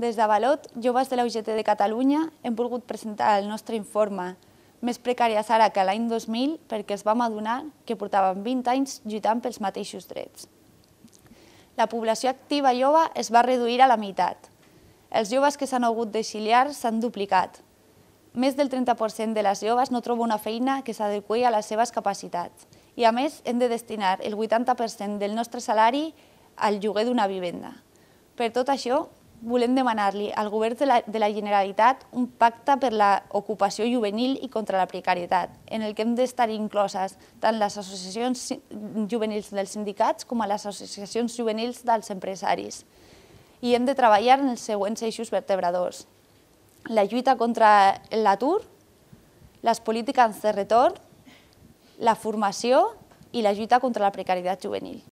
Des de Valot, joves de la UGT de Catalunya, hem volgut presentar el nostre informe més precàries ara que l'any 2000 perquè es vam adonar que portàvem 20 anys lluitant pels mateixos drets. La població activa jove es va reduir a la meitat. Els joves que s'han hagut d'exiliar s'han duplicat. Més del 30% de les joves no troba una feina que s'adequi a les seves capacitats. I a més, hem de destinar el 80% del nostre salari al lloguer d'una vivenda. Per tot això, volem demanar-li al govern de la, de la Generalitat un pacte per l'ocupació juvenil i contra la precarietat, en el que hem d'estar incloses tant les associacions juvenils dels sindicats com a les associacions juvenils dels empresaris. I hem de treballar en els següents eixos vertebradors. La lluita contra l'atur, les polítiques de retorn, la formació i la lluita contra la precarietat juvenil.